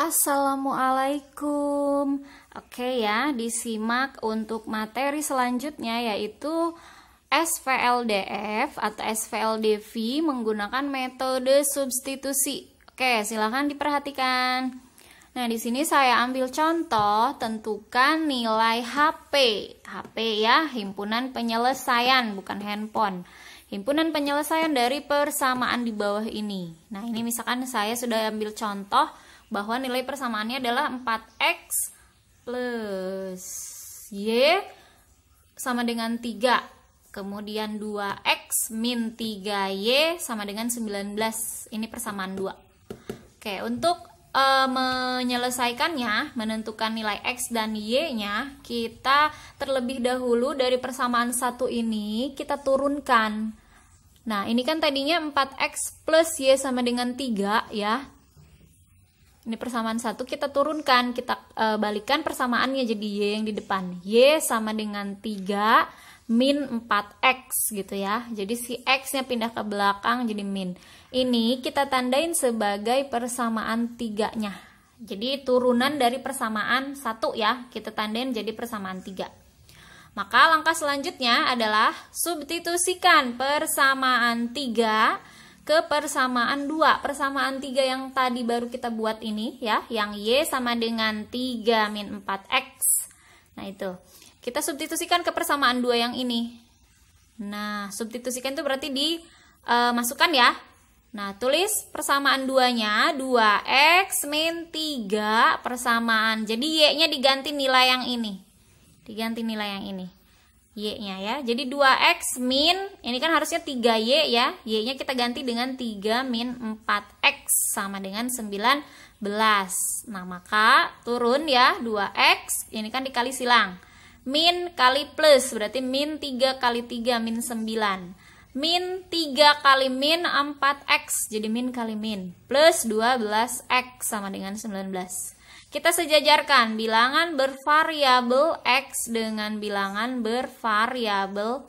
Assalamualaikum. Oke ya, disimak untuk materi selanjutnya yaitu SVLDF atau SVLDV menggunakan metode substitusi. Oke, silahkan diperhatikan. Nah, di sini saya ambil contoh, tentukan nilai HP. HP ya, himpunan penyelesaian, bukan handphone. Himpunan penyelesaian dari persamaan di bawah ini. Nah, ini misalkan saya sudah ambil contoh bahwa nilai persamaannya adalah 4X plus Y sama dengan 3. Kemudian 2X min 3Y sama dengan 19. Ini persamaan 2. Oke, untuk e, menyelesaikannya, menentukan nilai X dan Y-nya, kita terlebih dahulu dari persamaan satu ini kita turunkan. Nah, ini kan tadinya 4X plus Y sama dengan 3 ya. Ini persamaan satu kita turunkan, kita e, eh, balikan persamaannya jadi Y yang di depan. Y sama dengan 3 min 4x gitu ya. Jadi si x-nya pindah ke belakang jadi min. Ini kita tandain sebagai persamaan tiganya. Jadi turunan dari persamaan satu ya, kita tandain jadi persamaan tiga. Maka langkah selanjutnya adalah substitusikan persamaan tiga ke persamaan 2 Persamaan 3 yang tadi baru kita buat ini ya Yang Y sama dengan 3 min 4X Nah itu kita substitusikan ke persamaan dua yang ini. Nah, substitusikan itu berarti dimasukkan eh, ya. Nah, tulis persamaan duanya 2x min 3 persamaan. Jadi y-nya diganti nilai yang ini. Diganti nilai yang ini. Y-nya ya. Jadi 2x min, ini kan harusnya 3y ya. Y-nya kita ganti dengan 3 min 4x sama dengan 19. Nah, maka turun ya 2x, ini kan dikali silang. Min kali plus, berarti min 3 kali 3, min 9. Min 3 kali min 4x, jadi min kali min. Plus 12x sama dengan 19. Kita sejajarkan bilangan bervariabel x dengan bilangan bervariabel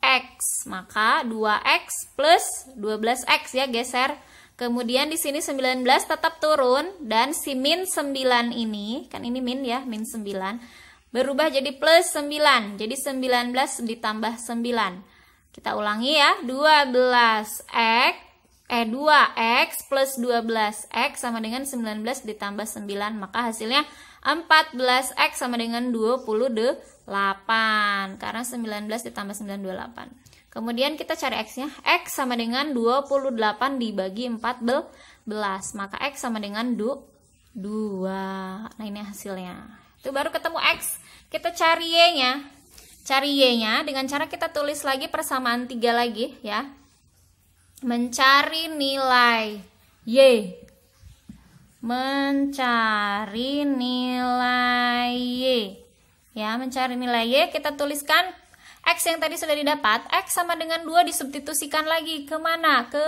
x. Maka 2x plus 12x ya geser. Kemudian di sini 19 tetap turun dan si min 9 ini, kan ini min ya, min 9 berubah jadi plus 9. Jadi 19 ditambah 9. Kita ulangi ya, 12x eh 2x plus 12x sama dengan 19 ditambah 9, maka hasilnya 14x sama dengan 28. Karena 19 ditambah 9 28. Kemudian kita cari x-nya. x sama dengan 28 dibagi 14. Maka x sama dengan 2. Nah, ini hasilnya itu baru ketemu X. Kita cari Y-nya. Cari Y-nya dengan cara kita tulis lagi persamaan tiga lagi ya. Mencari nilai Y. Mencari nilai Y. Ya, mencari nilai Y kita tuliskan X yang tadi sudah didapat, X sama dengan 2 disubstitusikan lagi. Kemana? Ke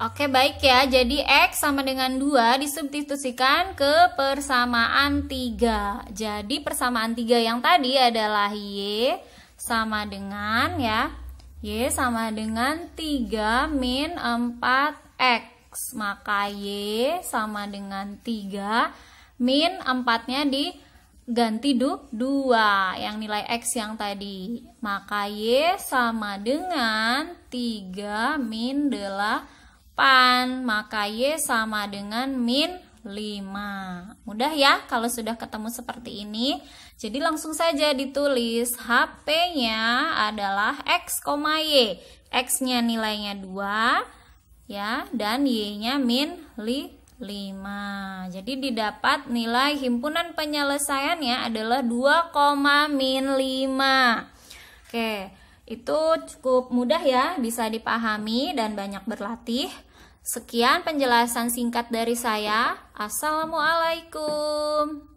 Oke baik ya, jadi X sama dengan 2 disubstitusikan ke persamaan 3 Jadi persamaan 3 yang tadi adalah Y sama dengan ya Y sama dengan 3 min 4X Maka Y sama dengan 3 min 4-nya diganti du 2 yang nilai X yang tadi Maka Y sama dengan 3 min 8 8 maka Y sama dengan min 5. Mudah ya kalau sudah ketemu seperti ini. Jadi langsung saja ditulis HP-nya adalah X, Y. X-nya nilainya 2 ya dan Y-nya min 5. Jadi didapat nilai himpunan penyelesaiannya adalah 2, min 5. Oke, itu cukup mudah ya, bisa dipahami dan banyak berlatih. Sekian penjelasan singkat dari saya. Assalamualaikum.